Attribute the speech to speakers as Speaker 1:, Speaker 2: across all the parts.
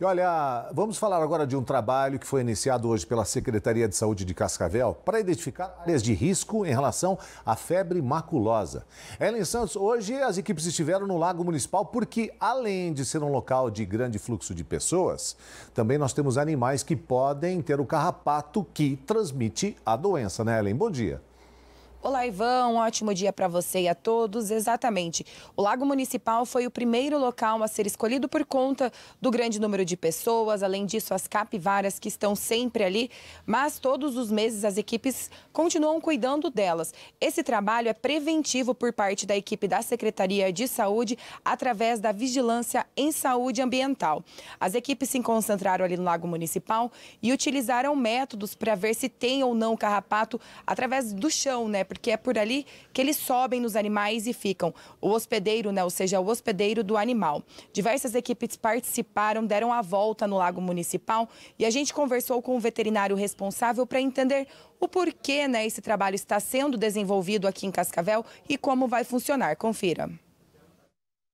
Speaker 1: E olha, vamos falar agora de um trabalho que foi iniciado hoje pela Secretaria de Saúde de Cascavel para identificar áreas de risco em relação à febre maculosa. Ellen Santos, hoje as equipes estiveram no Lago Municipal porque, além de ser um local de grande fluxo de pessoas, também nós temos animais que podem ter o carrapato que transmite a doença, né, Ellen? Bom dia.
Speaker 2: Olá, Ivan. Um ótimo dia para você e a todos. Exatamente. O Lago Municipal foi o primeiro local a ser escolhido por conta do grande número de pessoas, além disso, as capivaras que estão sempre ali, mas todos os meses as equipes continuam cuidando delas. Esse trabalho é preventivo por parte da equipe da Secretaria de Saúde através da Vigilância em Saúde Ambiental. As equipes se concentraram ali no Lago Municipal e utilizaram métodos para ver se tem ou não carrapato através do chão, né? porque é por ali que eles sobem nos animais e ficam. O hospedeiro, né, ou seja, o hospedeiro do animal. Diversas equipes participaram, deram a volta no lago municipal e a gente conversou com o veterinário responsável para entender o porquê né, esse trabalho está sendo desenvolvido aqui em Cascavel e como vai funcionar. Confira.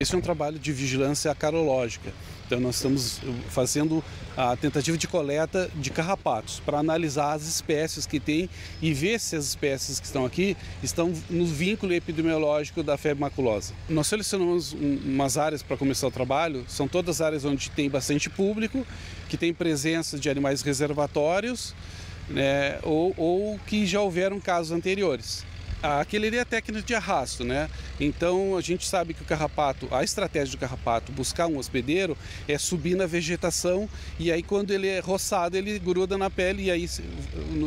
Speaker 3: Esse é um trabalho de vigilância acarológica. Então nós estamos eh, fazendo a tentativa de coleta de carrapatos para analisar as espécies que tem e ver se as espécies que estão aqui estão no vínculo epidemiológico da febre maculosa. Nós selecionamos umas áreas para começar o trabalho, são todas áreas onde tem bastante público, que tem presença de animais reservatórios né, ou, ou que já houveram casos anteriores aquele ali é técnica de arrasto, né? Então a gente sabe que o carrapato, a estratégia do carrapato buscar um hospedeiro é subir na vegetação e aí quando ele é roçado ele gruda na pele e aí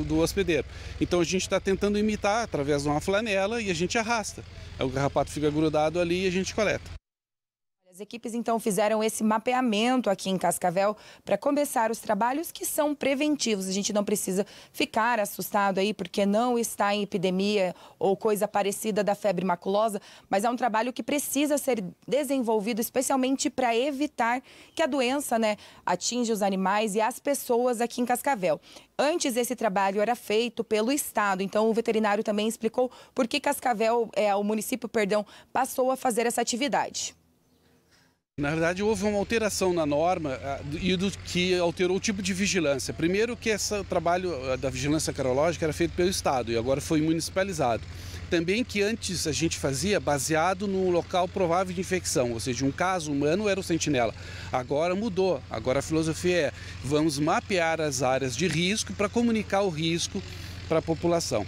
Speaker 3: do hospedeiro. Então a gente está tentando imitar através de uma flanela e a gente arrasta. O carrapato fica grudado ali e a gente coleta.
Speaker 2: As equipes então fizeram esse mapeamento aqui em Cascavel para começar os trabalhos que são preventivos. A gente não precisa ficar assustado aí porque não está em epidemia ou coisa parecida da febre maculosa, mas é um trabalho que precisa ser desenvolvido especialmente para evitar que a doença, né, atinja os animais e as pessoas aqui em Cascavel. Antes esse trabalho era feito pelo estado, então o veterinário também explicou por que Cascavel, é, o município, perdão, passou a fazer essa atividade.
Speaker 3: Na verdade, houve uma alteração na norma ah, e do que alterou o tipo de vigilância. Primeiro, que esse trabalho ah, da vigilância carológica era feito pelo Estado e agora foi municipalizado. Também que antes a gente fazia baseado no local provável de infecção, ou seja, um caso humano era o sentinela. Agora mudou. Agora a filosofia é: vamos mapear as áreas de risco para comunicar o risco para a população.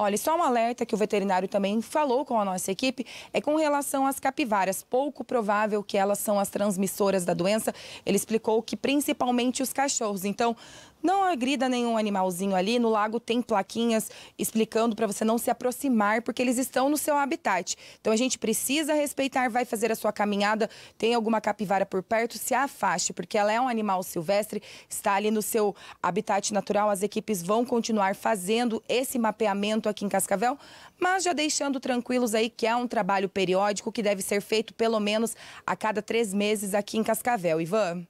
Speaker 2: Olha, só um alerta que o veterinário também falou com a nossa equipe é com relação às capivaras. Pouco provável que elas são as transmissoras da doença. Ele explicou que principalmente os cachorros. Então, não agrida nenhum animalzinho ali. No lago tem plaquinhas explicando para você não se aproximar, porque eles estão no seu habitat. Então a gente precisa respeitar, vai fazer a sua caminhada, tem alguma capivara por perto, se afaste, porque ela é um animal silvestre, está ali no seu habitat natural. As equipes vão continuar fazendo esse mapeamento aqui em Cascavel, mas já deixando tranquilos aí que é um trabalho periódico que deve ser feito pelo menos a cada três meses aqui em Cascavel. Ivan?